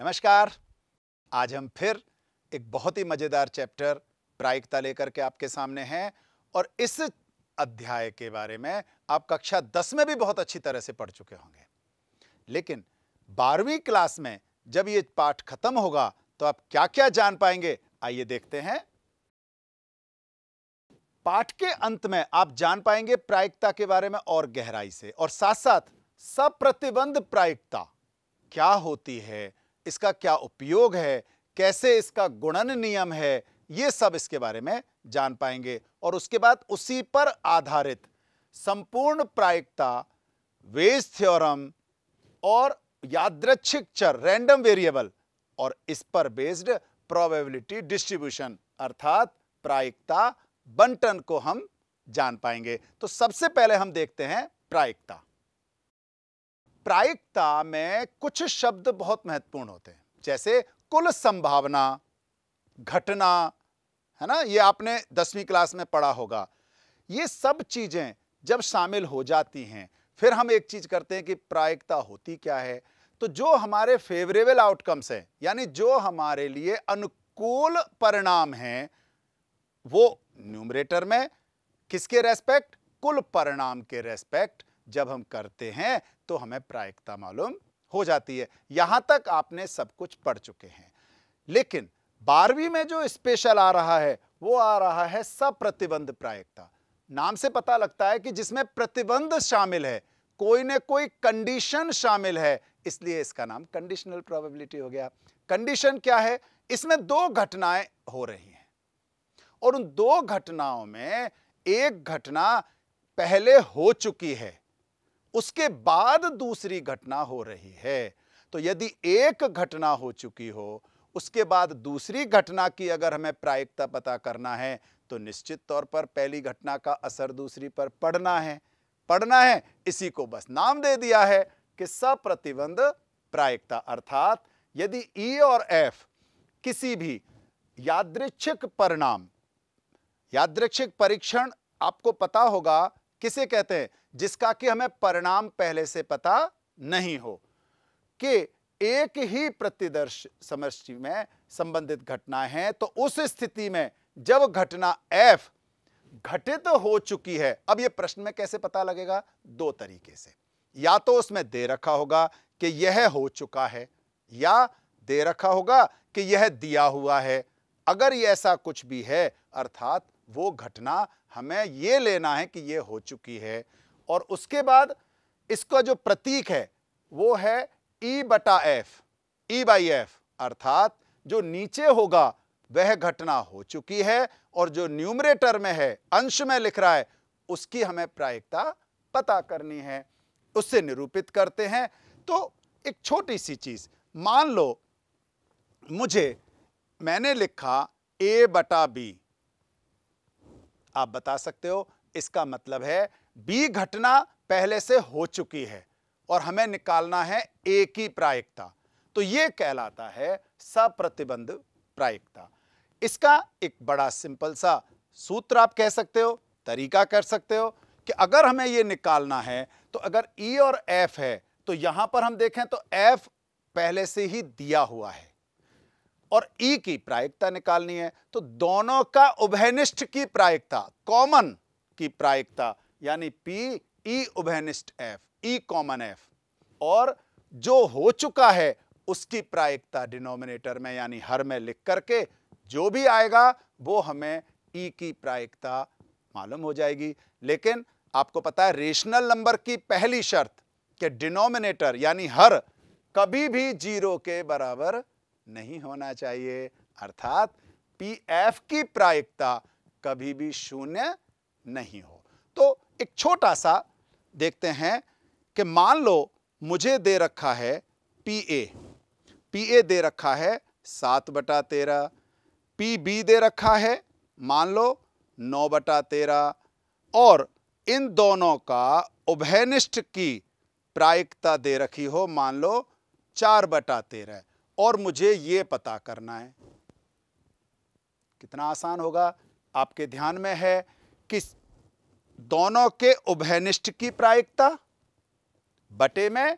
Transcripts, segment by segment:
नमस्कार आज हम फिर एक बहुत ही मजेदार चैप्टर प्रायिकता लेकर के आपके सामने हैं और इस अध्याय के बारे में आप कक्षा दस में भी बहुत अच्छी तरह से पढ़ चुके होंगे लेकिन बारहवीं क्लास में जब ये पाठ खत्म होगा तो आप क्या क्या जान पाएंगे आइए देखते हैं पाठ के अंत में आप जान पाएंगे प्रायिकता के बारे में और गहराई से और साथ साथ सब प्रतिबंध प्रायिकता क्या होती है इसका क्या उपयोग है कैसे इसका गुणन नियम है ये सब इसके बारे में जान पाएंगे और उसके बाद उसी पर आधारित संपूर्ण प्रायिकता वेज थ्योरम और यादृच्छिक चर रैंडम वेरिएबल और इस पर बेस्ड प्रोबेबिलिटी डिस्ट्रीब्यूशन अर्थात प्रायिकता बंटन को हम जान पाएंगे तो सबसे पहले हम देखते हैं प्रायिकता प्रायिकता में कुछ शब्द बहुत महत्वपूर्ण होते हैं जैसे कुल संभावना घटना है ना ये आपने दसवीं क्लास में पढ़ा होगा ये सब चीजें जब शामिल हो जाती हैं फिर हम एक चीज करते हैं कि प्रायिकता होती क्या है तो जो हमारे फेवरेबल आउटकम्स हैं यानी जो हमारे लिए अनुकूल परिणाम हैं वो न्यूमरेटर में किसके रेस्पेक्ट कुल परिणाम के रेस्पेक्ट जब हम करते हैं तो हमें प्रायिकता मालूम हो जाती है यहां तक आपने सब कुछ पढ़ चुके हैं लेकिन बारहवीं में जो स्पेशल आ रहा है वो आ रहा है सब प्रतिबंध प्रायिकता नाम से पता लगता है कि जिसमें प्रतिबंध शामिल है कोई ना कोई कंडीशन शामिल है इसलिए इसका नाम कंडीशनल प्रोबेबिलिटी हो गया कंडीशन क्या है इसमें दो घटनाएं हो रही हैं और उन दो घटनाओं में एक घटना पहले हो चुकी है उसके बाद दूसरी घटना हो रही है तो यदि एक घटना हो चुकी हो उसके बाद दूसरी घटना की अगर हमें प्रायिकता पता करना है तो निश्चित तौर पर पहली घटना का असर दूसरी पर पड़ना है पड़ना है इसी को बस नाम दे दिया है कि सप्रतिबंध प्रायिकता अर्थात यदि ई e और एफ किसी भी यादृच्छिक परिणाम यादृक्षिक परीक्षण आपको पता होगा किसे कहते हैं जिसका कि हमें परिणाम पहले से पता नहीं हो कि एक ही प्रतिदर्श समृष्टि में संबंधित घटना है तो उस स्थिति में जब घटना एफ घटित हो चुकी है अब यह प्रश्न में कैसे पता लगेगा दो तरीके से या तो उसमें दे रखा होगा कि यह हो चुका है या दे रखा होगा कि यह दिया हुआ है अगर ऐसा कुछ भी है अर्थात वो घटना हमें ये लेना है कि ये हो चुकी है और उसके बाद इसका जो प्रतीक है वो है ई e बटा एफ ई बाई एफ अर्थात जो नीचे होगा वह घटना हो चुकी है और जो न्यूमरेटर में है अंश में लिख रहा है उसकी हमें प्रायिकता पता करनी है उससे निरूपित करते हैं तो एक छोटी सी चीज मान लो मुझे मैंने लिखा ए बटा बी आप बता सकते हो इसका मतलब है बी घटना पहले से हो चुकी है और हमें निकालना है ए की प्रायिकता तो यह कहलाता है सप्रतिबंध प्रायिकता इसका एक बड़ा सिंपल सा सूत्र आप कह सकते हो तरीका कर सकते हो कि अगर हमें यह निकालना है तो अगर ई e और एफ है तो यहां पर हम देखें तो एफ पहले से ही दिया हुआ है और ई e की प्रायिकता निकालनी है तो दोनों का उभयनिष्ठ की प्रायिकता कॉमन की प्रायिकता यानी पी ई e उभयनिष्ठ एफ ई कॉमन एफ और जो हो चुका है उसकी प्रायिकता डिनोमिनेटर में यानी हर में लिख करके जो भी आएगा वो हमें ई e की प्रायिकता मालूम हो जाएगी लेकिन आपको पता है रेशनल नंबर की पहली शर्त कि डिनोमिनेटर यानी हर कभी भी जीरो के बराबर नहीं होना चाहिए अर्थात पीएफ की प्रायिकता कभी भी शून्य नहीं हो तो एक छोटा सा देखते हैं कि मान लो मुझे दे रखा है पीए पीए दे रखा है सात बटा तेरह पी बी दे रखा है मान लो नौ बटा तेरह और इन दोनों का उभयनिष्ठ की प्रायिकता दे रखी हो मान लो चार बटा तेरह और मुझे ये पता करना है कितना आसान होगा आपके ध्यान में है कि दोनों के उभयनिष्ठ की प्रायिकता बटे में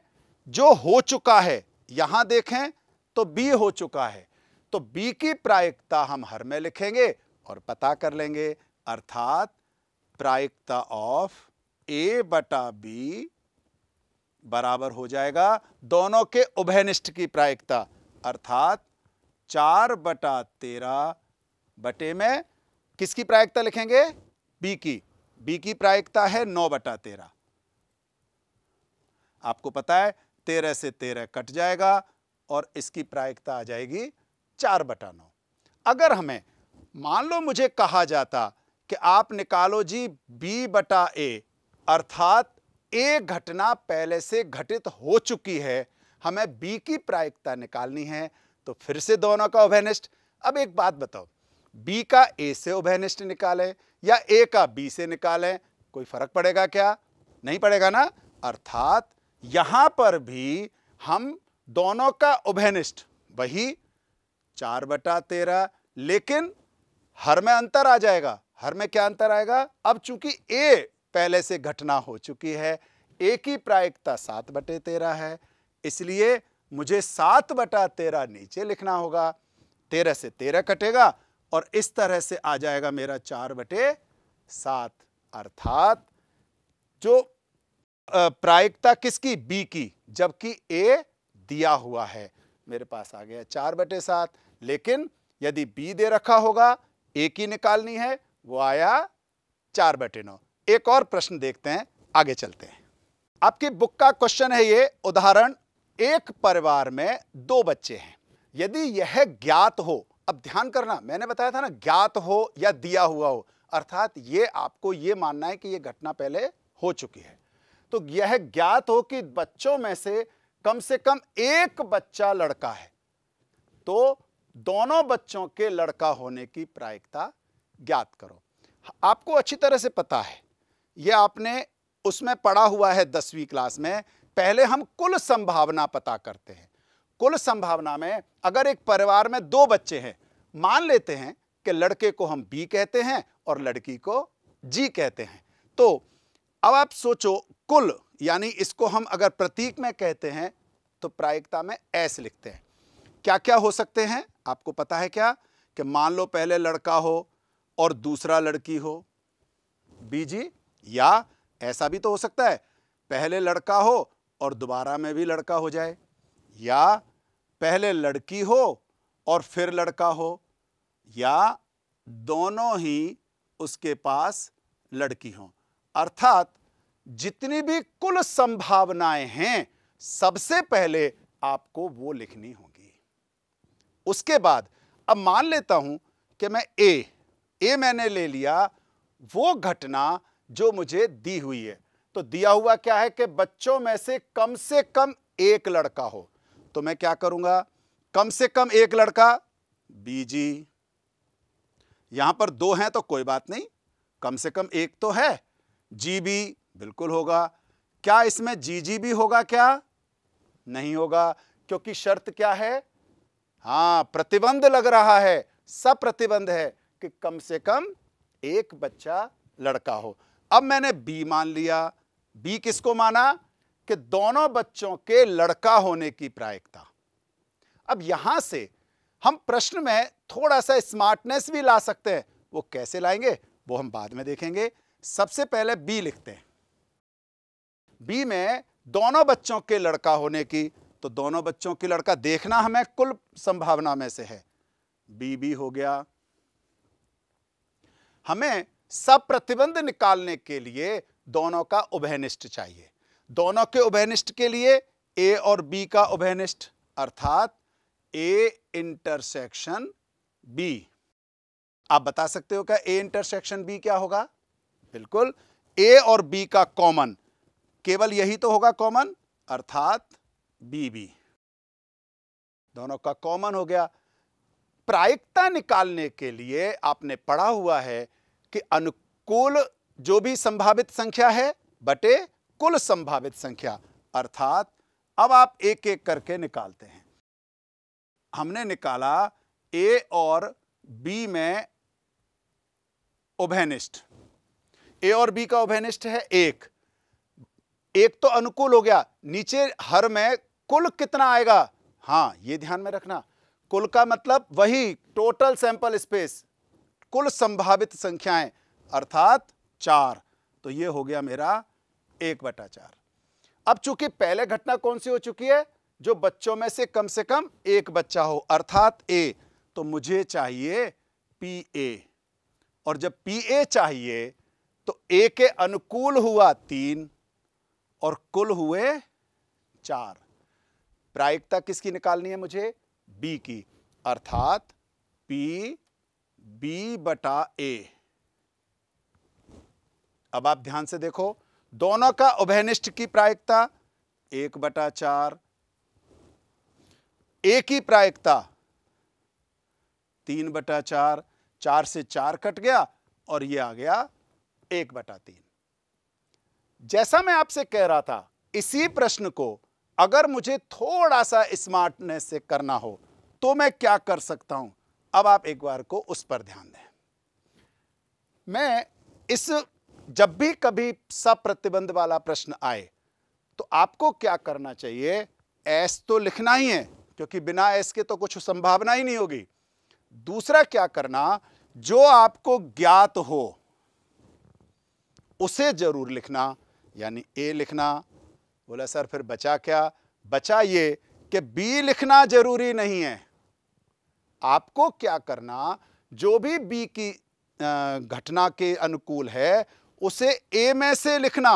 जो हो चुका है यहां देखें तो बी हो चुका है तो बी की प्रायिकता हम हर में लिखेंगे और पता कर लेंगे अर्थात प्रायिकता ऑफ ए बटा बी बराबर हो जाएगा दोनों के उभयनिष्ठ की प्रायिकता अर्थात चार बटा तेरह बटे में किसकी प्रायिकता लिखेंगे बी की बी की प्रायिकता है नौ बटा तेरह आपको पता है तेरह से तेरह कट जाएगा और इसकी प्रायिकता आ जाएगी चार बटा नौ अगर हमें मान लो मुझे कहा जाता कि आप निकालो जी बी बटा ए अर्थात ए घटना पहले से घटित हो चुकी है हमें बी की प्रायिकता निकालनी है तो फिर से दोनों का उभयनिष्ठ अब एक बात बताओ बी का ए से उभयनिष्ठ निकालें या ए का बी से निकालें कोई फर्क पड़ेगा क्या नहीं पड़ेगा ना अर्थात यहां पर भी हम दोनों का उभयनिष्ठ वही चार बटा तेरह लेकिन हर में अंतर आ जाएगा हर में क्या अंतर आएगा अब चूंकि ए पहले से घटना हो चुकी है ए की प्रायिकता सात बटे तेरह है इसलिए मुझे सात बटा तेरह नीचे लिखना होगा तेरह से तेरह कटेगा और इस तरह से आ जाएगा मेरा चार बटे सात अर्थात जो प्रायिकता किसकी बी की जबकि ए दिया हुआ है मेरे पास आ गया चार बटे सात लेकिन यदि बी दे रखा होगा ए की निकालनी है वो आया चार बटे नौ एक और प्रश्न देखते हैं आगे चलते हैं आपकी बुक का क्वेश्चन है ये उदाहरण एक परिवार में दो बच्चे हैं यदि यह ज्ञात हो अब ध्यान करना मैंने बताया था ना ज्ञात हो या दिया हुआ हो अर्थात ये आपको ये मानना है कि यह घटना पहले हो चुकी है तो यह ज्ञात हो कि बच्चों में से कम से कम एक बच्चा लड़का है तो दोनों बच्चों के लड़का होने की प्रायिकता ज्ञात करो आपको अच्छी तरह से पता है यह आपने उसमें पढ़ा हुआ है दसवीं क्लास में पहले हम कुल संभावना पता करते हैं कुल संभावना में अगर एक परिवार में दो बच्चे हैं मान लेते हैं कि लड़के को हम बी कहते हैं और लड़की को जी कहते हैं तो अब आप सोचो कुल यानी इसको हम अगर प्रतीक में कहते हैं तो प्रायिकता में एस लिखते हैं क्या क्या हो सकते हैं आपको पता है क्या कि मान लो पहले लड़का हो और दूसरा लड़की हो बीजी या ऐसा भी तो हो सकता है पहले लड़का हो और दोबारा में भी लड़का हो जाए या पहले लड़की हो और फिर लड़का हो या दोनों ही उसके पास लड़की हो अर्थात जितनी भी कुल संभावनाएं हैं सबसे पहले आपको वो लिखनी होगी उसके बाद अब मान लेता हूं कि मैं ए ए मैंने ले लिया वो घटना जो मुझे दी हुई है तो दिया हुआ क्या है कि बच्चों में से कम से कम एक लड़का हो तो मैं क्या करूंगा कम से कम एक लड़का बीजी यहां पर दो हैं तो कोई बात नहीं कम से कम एक तो है जी बी बिल्कुल होगा क्या इसमें जी जी भी होगा क्या नहीं होगा क्योंकि शर्त क्या है हाँ प्रतिबंध लग रहा है सब प्रतिबंध है कि कम से कम एक बच्चा लड़का हो अब मैंने बी मान लिया बी किसको माना कि दोनों बच्चों के लड़का होने की प्रायिकता अब यहां से हम प्रश्न में थोड़ा सा स्मार्टनेस भी ला सकते हैं वो कैसे लाएंगे वो हम बाद में देखेंगे सबसे पहले बी लिखते हैं बी में दोनों बच्चों के लड़का होने की तो दोनों बच्चों की लड़का देखना हमें कुल संभावना में से है बी बी हो गया हमें सब प्रतिबंध निकालने के लिए दोनों का उभयनिष्ठ चाहिए दोनों के उभयनिष्ठ के लिए ए और बी का उभयनिष्ठ अर्थात ए इंटरसेक्शन बी आप बता सकते हो क्या ए इंटरसेक्शन बी क्या होगा बिल्कुल ए और बी का कॉमन केवल यही तो होगा कॉमन अर्थात बी बी दोनों का कॉमन हो गया प्रायिकता निकालने के लिए आपने पढ़ा हुआ है कि अनुकूल जो भी संभावित संख्या है बटे कुल संभावित संख्या अर्थात अब आप एक एक करके निकालते हैं हमने निकाला ए और बी में उभयनिष्ठ ए और बी का उभयनिष्ठ है एक एक तो अनुकूल हो गया नीचे हर में कुल कितना आएगा हां यह ध्यान में रखना कुल का मतलब वही टोटल सैंपल स्पेस कुल संभावित संख्याएं अर्थात चार तो ये हो गया मेरा एक बटा चार अब चूंकि पहले घटना कौन सी हो चुकी है जो बच्चों में से कम से कम एक बच्चा हो अर्थात ए तो मुझे चाहिए पी ए और जब पी ए चाहिए तो ए के अनुकूल हुआ तीन और कुल हुए चार प्रायिकता किसकी निकालनी है मुझे बी की अर्थात पी बी बटा ए अब आप ध्यान से देखो दोनों का उभयनिष्ठ की प्रायिकता एक बटा चार ए की प्रायिकता तीन बटा चार चार से चार कट गया और ये आ गया एक बटा तीन जैसा मैं आपसे कह रहा था इसी प्रश्न को अगर मुझे थोड़ा सा स्मार्टनेस से करना हो तो मैं क्या कर सकता हूं अब आप एक बार को उस पर ध्यान दें मैं इस जब भी कभी सप्रतिबंध वाला प्रश्न आए तो आपको क्या करना चाहिए एस तो लिखना ही है क्योंकि बिना एस के तो कुछ संभावना ही नहीं होगी दूसरा क्या करना जो आपको ज्ञात हो उसे जरूर लिखना यानी ए लिखना बोला सर फिर बचा क्या बचा ये कि बी लिखना जरूरी नहीं है आपको क्या करना जो भी बी की घटना के अनुकूल है उसे ए में से लिखना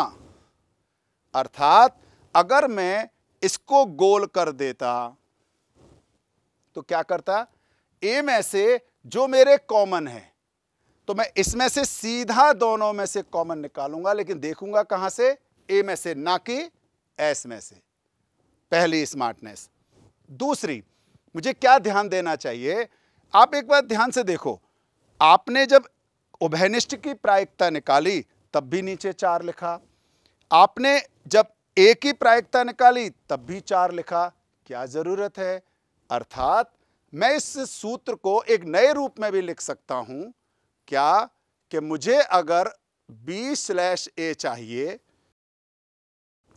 अर्थात अगर मैं इसको गोल कर देता तो क्या करता ए में से जो मेरे कॉमन है तो मैं इसमें से सीधा दोनों में से कॉमन निकालूंगा लेकिन देखूंगा कहां से ए में से ना कि एस में से पहली स्मार्टनेस दूसरी मुझे क्या ध्यान देना चाहिए आप एक बार ध्यान से देखो आपने जब उभयनिष्ठ की प्रायिकता निकाली तब भी नीचे चार लिखा आपने जब ए की प्रायिकता निकाली तब भी चार लिखा क्या ज़रूरत है अर्थात मैं इस सूत्र को एक नए रूप में भी लिख सकता हूं क्या कि मुझे अगर बी स्लैश ए चाहिए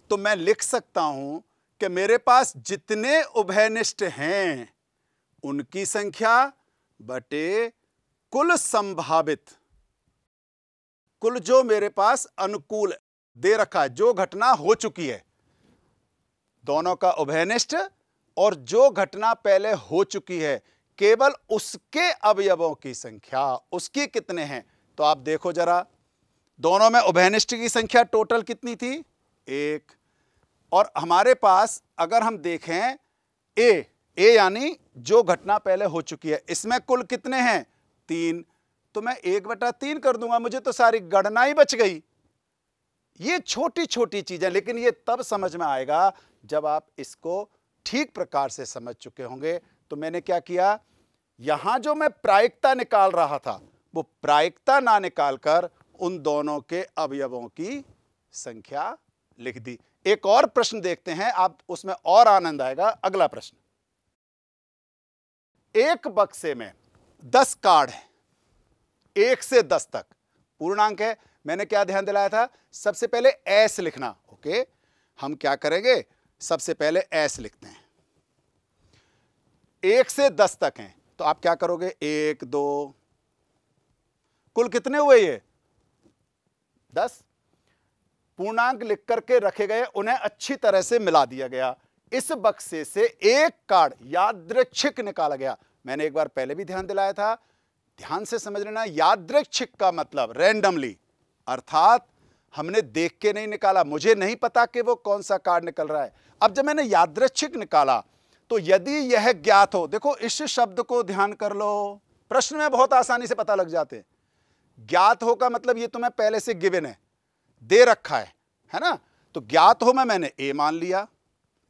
तो मैं लिख सकता हूं कि मेरे पास जितने उभयनिष्ठ हैं उनकी संख्या बटे कुल संभावित कुल जो मेरे पास अनुकूल दे रखा है जो घटना हो चुकी है दोनों का उभयनिष्ठ और जो घटना पहले हो चुकी है केवल उसके अवयवों की संख्या उसकी कितने हैं तो आप देखो जरा दोनों में उभयनिष्ठ की संख्या टोटल कितनी थी एक और हमारे पास अगर हम देखें ए ए यानी जो घटना पहले हो चुकी है इसमें कुल कितने हैं तीन तो मैं एक बटा तीन कर दूंगा मुझे तो सारी गणना ही बच गई ये छोटी छोटी चीजें लेकिन ये तब समझ में आएगा जब आप इसको ठीक प्रकार से समझ चुके होंगे तो मैंने क्या किया यहां जो मैं प्रायिकता निकाल रहा था वो प्रायिकता ना निकालकर उन दोनों के अवयवों की संख्या लिख दी एक और प्रश्न देखते हैं आप उसमें और आनंद आएगा अगला प्रश्न एक बक्से में दस कार्ड है एक से दस तक पूर्णांक है मैंने क्या ध्यान दिलाया था सबसे पहले एस लिखना ओके हम क्या करेंगे सबसे पहले एस लिखते हैं एक से दस तक हैं तो आप क्या करोगे एक दो कुल कितने हुए ये दस पूर्णांक लिख करके रखे गए उन्हें अच्छी तरह से मिला दिया गया इस बक्से से एक कार्ड यादृक्षिक निकाला गया मैंने एक बार पहले भी ध्यान दिलाया था ध्यान से समझ लेना यादृक्षिक का मतलब रैंडमली अर्थात हमने देख के नहीं निकाला मुझे नहीं पता कि वो कौन सा कार्ड निकल रहा है अब जब मैंने यादृक्षिक निकाला तो यदि यह ज्ञात हो देखो इस शब्द को ध्यान कर लो प्रश्न में बहुत आसानी से पता लग जाते ज्ञात हो का मतलब ये तुम्हें पहले से गिवेन है दे रखा है है ना तो ज्ञात हो में मैंने ए मान लिया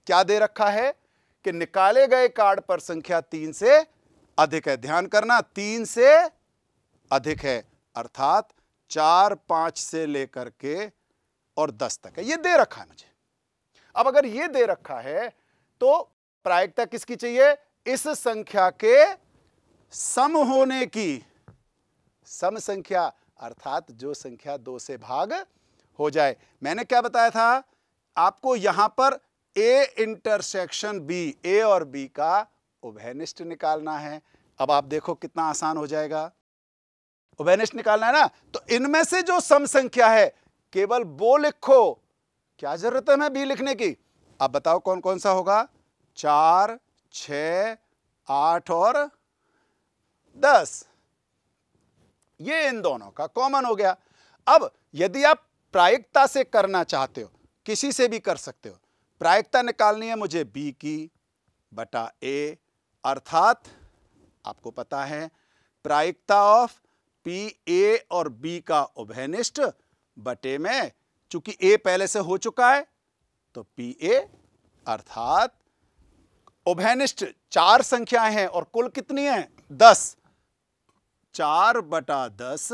क्या दे रखा है कि निकाले गए कार्ड पर संख्या तीन से अधिक है ध्यान करना तीन से अधिक है अर्थात चार पांच से लेकर के और दस तक है ये दे रखा है मुझे अब अगर ये दे रखा है तो प्रायिकता किसकी चाहिए इस संख्या के सम होने की सम संख्या अर्थात जो संख्या दो से भाग हो जाए मैंने क्या बताया था आपको यहां पर ए इंटरसेक्शन बी ए और बी का उभयनिष्ठ निकालना है अब आप देखो कितना आसान हो जाएगा उभयनिष्ठ निकालना है ना तो इनमें से जो सम संख्या है केवल वो लिखो क्या जरूरत है मैं बी लिखने की अब बताओ कौन कौन सा होगा चार छ आठ और दस ये इन दोनों का कॉमन हो गया अब यदि आप प्रायिकता से करना चाहते हो किसी से भी कर सकते हो प्रायिकता निकालनी है मुझे बी की बटा ए अर्थात आपको पता है प्रायिकता ऑफ पी ए और बी का उभयनिष्ठ बटे में चूंकि ए पहले से हो चुका है तो पी ए अर्थात उभयनिष्ठ चार संख्याएं हैं और कुल कितनी है दस चार बटा दस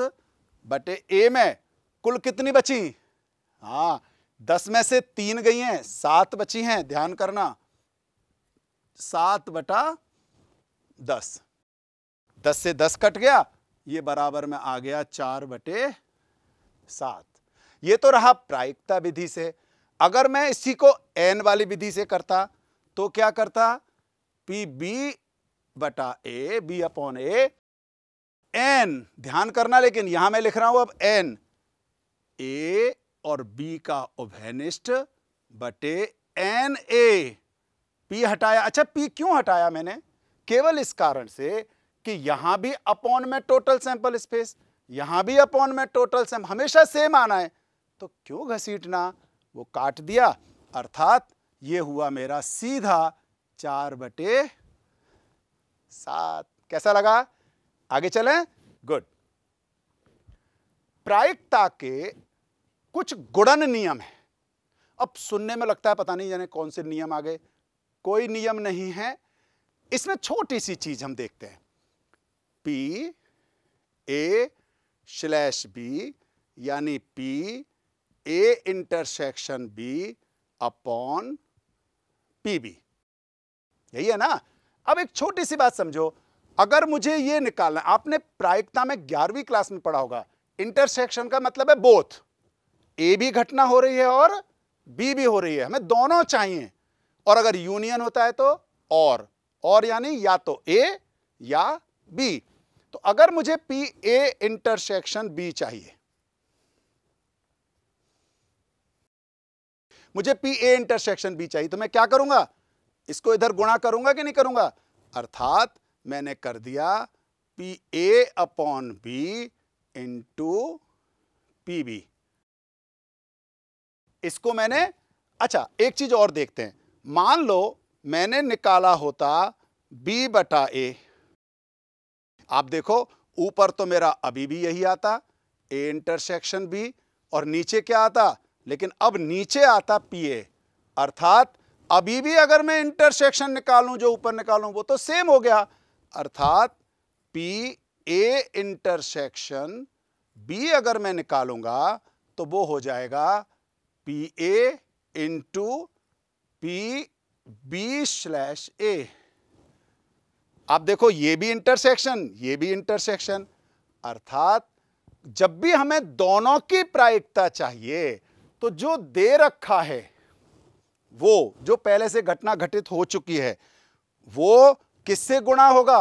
बटे ए में कुल कितनी बची हाँ दस में से तीन गई हैं सात बची हैं ध्यान करना सात बटा दस दस से दस कट गया ये बराबर में आ गया चार बटे सात ये तो रहा प्रायिकता विधि से अगर मैं इसी को एन वाली विधि से करता तो क्या करता पी बी बटा A B upon A N ध्यान करना लेकिन यहां मैं लिख रहा हूं अब एन ए और बी का उभयनिष्ठ बटे एन ए पी हटाया अच्छा पी क्यों हटाया मैंने केवल इस कारण से कि यहां भी अपॉन में टोटल सैंपल स्पेस यहां भी अपॉन में टोटल सैंपल हमेशा सेम आना है तो क्यों घसीटना वो काट दिया अर्थात ये हुआ मेरा सीधा चार बटे सात कैसा लगा आगे चलें गुड प्रायिकता के कुछ गुणन नियम है अब सुनने में लगता है पता नहीं जाने कौन से नियम आ गए कोई नियम नहीं है इसमें छोटी सी चीज हम देखते हैं पी ए स्लैश बी यानी P A intersection B upon P B यही है ना अब एक छोटी सी बात समझो अगर मुझे ये निकालना आपने प्रायिकता में ग्यारहवीं क्लास में पढ़ा होगा इंटरसेक्शन का मतलब है बोथ ए भी घटना हो रही है और बी भी हो रही है हमें दोनों चाहिए और अगर यूनियन होता है तो और और यानी या तो ए या बी तो अगर मुझे पी ए इंटरसेक्शन बी चाहिए मुझे पी ए इंटरसेक्शन बी चाहिए तो मैं क्या करूंगा इसको इधर गुणा करूंगा कि नहीं करूंगा अर्थात मैंने कर दिया P A upon B into P इसको मैंने अच्छा एक चीज और देखते हैं मान लो मैंने निकाला होता बी बटा ए आप देखो ऊपर तो मेरा अभी भी यही आता ए इंटरसेक्शन बी और नीचे क्या आता लेकिन अब नीचे आता पी ए अर्थात अभी भी अगर मैं इंटरसेक्शन निकालूं जो ऊपर निकालूं वो तो सेम हो गया अर्थात पी ए इंटरसेक्शन बी अगर मैं निकालूंगा तो वो हो जाएगा P A into P B slash A आप देखो ये भी इंटरसेक्शन ये भी इंटरसेक्शन अर्थात जब भी हमें दोनों की प्रायिकता चाहिए तो जो दे रखा है वो जो पहले से घटना घटित हो चुकी है वो किससे गुणा होगा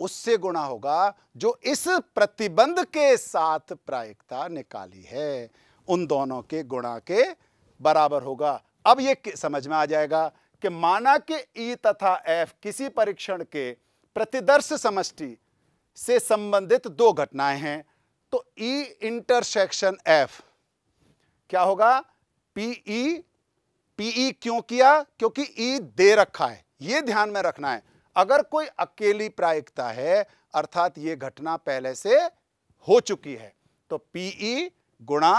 उससे गुणा होगा जो इस प्रतिबंध के साथ प्रायिकता निकाली है उन दोनों के गुणा के बराबर होगा अब ये समझ में आ जाएगा कि माना कि ई तथा एफ किसी परीक्षण के प्रतिदर्श समष्टि से संबंधित दो घटनाएं हैं तो ई इंटरसेक्शन एफ क्या होगा पीई पीई क्यों किया क्योंकि ई दे रखा है यह ध्यान में रखना है अगर कोई अकेली प्रायिकता है अर्थात ये घटना पहले से हो चुकी है तो पीई e गुणा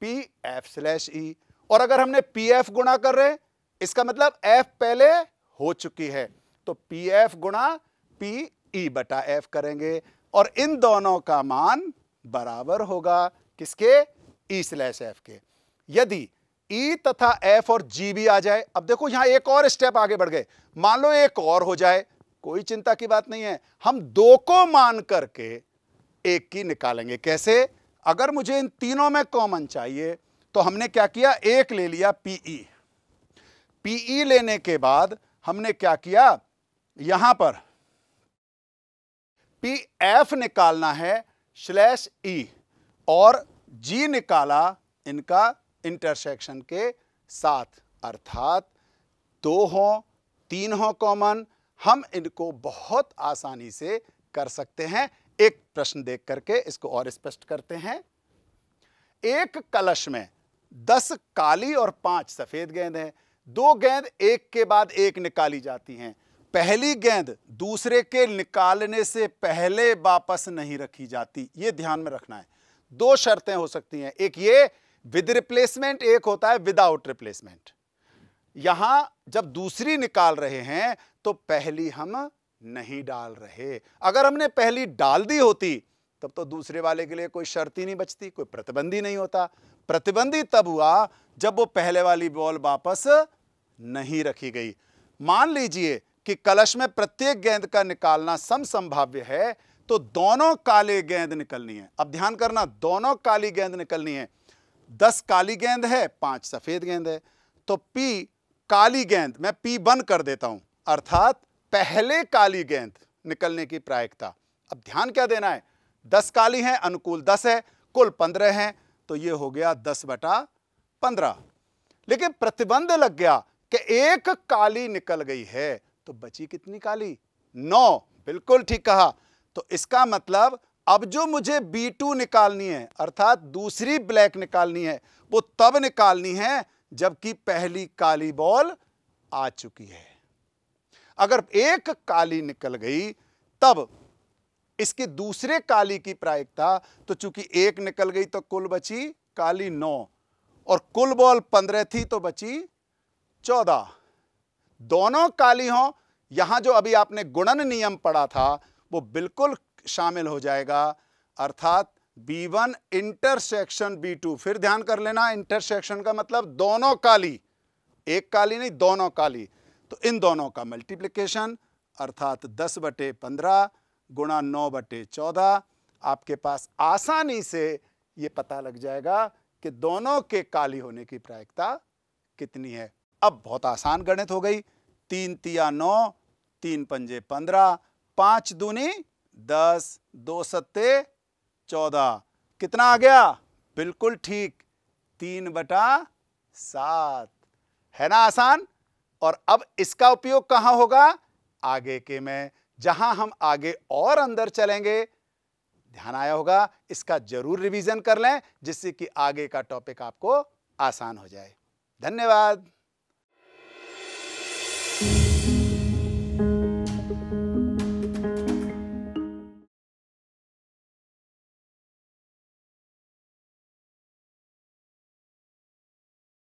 पी एफ स्लैश ई और अगर हमने पी एफ गुणा कर रहे इसका मतलब एफ पहले हो चुकी है तो पी एफ गुणा पी ई e बटा एफ करेंगे और इन दोनों का मान बराबर होगा किसके ई स्लैश एफ के यदि ई e तथा एफ और जी भी आ जाए अब देखो यहां एक और स्टेप आगे बढ़ गए मान लो एक और हो जाए कोई चिंता की बात नहीं है हम दो को मान करके एक की निकालेंगे कैसे अगर मुझे इन तीनों में कॉमन चाहिए तो हमने क्या किया एक ले लिया पीई पीई e। e लेने के बाद हमने क्या किया यहां पर पी एफ निकालना है स्लैश ई e और जी निकाला इनका इंटरसेक्शन के साथ अर्थात दो हो तीन हो कॉमन हम इनको बहुत आसानी से कर सकते हैं एक प्रश्न देख करके इसको और स्पष्ट करते हैं एक कलश में दस काली और पांच सफेद गेंद हैं दो गेंद एक के बाद एक निकाली जाती हैं पहली गेंद दूसरे के निकालने से पहले वापस नहीं रखी जाती ये ध्यान में रखना है दो शर्तें हो सकती हैं एक ये विद रिप्लेसमेंट एक होता है विदाउट रिप्लेसमेंट यहां जब दूसरी निकाल रहे हैं तो पहली हम नहीं डाल रहे अगर हमने पहली डाल दी होती तब तो दूसरे वाले के लिए कोई शर्त ही नहीं बचती कोई प्रतिबंधी नहीं होता प्रतिबंधी तब हुआ जब वो पहले वाली बॉल वापस नहीं रखी गई मान लीजिए कि कलश में प्रत्येक गेंद का निकालना सम संभाव्य है तो दोनों काले गेंद निकलनी है अब ध्यान करना दोनों काली गेंद निकलनी है दस काली गेंद है पांच सफेद गेंद है तो पी काली गेंद मैं पी बंद कर देता हूं अर्थात पहले काली गेंद निकलने की प्रायिकता अब ध्यान क्या देना है दस काली हैं अनुकूल दस है कुल पंद्रह हैं तो ये हो गया दस बटा पंद्रह लेकिन प्रतिबंध लग गया कि एक काली निकल गई है तो बची कितनी काली नौ बिल्कुल ठीक कहा तो इसका मतलब अब जो मुझे B2 निकालनी है अर्थात दूसरी ब्लैक निकालनी है वो तब निकालनी है जबकि पहली काली बॉल आ चुकी है अगर एक काली निकल गई तब इसके दूसरे काली की प्रायिकता तो चूंकि एक निकल गई तो कुल बची काली नौ और कुल बॉल पंद्रह थी तो बची चौदह दोनों काली हो यहां जो अभी आपने गुणन नियम पढ़ा था वो बिल्कुल शामिल हो जाएगा अर्थात B one intersection B two फिर ध्यान कर लेना इंटरसेक्शन का मतलब दोनों काली एक काली नहीं दोनों काली तो इन दोनों का मल्टीप्लिकेशन अर्थात दस बटे पंद्रह गुणा नौ बटे चौदह आपके पास आसानी से ये पता लग जाएगा कि दोनों के काली होने की प्रायिकता कितनी है अब बहुत आसान गणित हो गई तीन तिया नौ तीन पंजे पंद्रह पांच दूनी दस दो सत्ते चौदह कितना आ गया बिल्कुल ठीक तीन बटा सात है ना आसान और अब इसका उपयोग कहां होगा आगे के में जहां हम आगे और अंदर चलेंगे ध्यान आया होगा इसका जरूर रिवीजन कर लें जिससे कि आगे का टॉपिक आपको आसान हो जाए धन्यवाद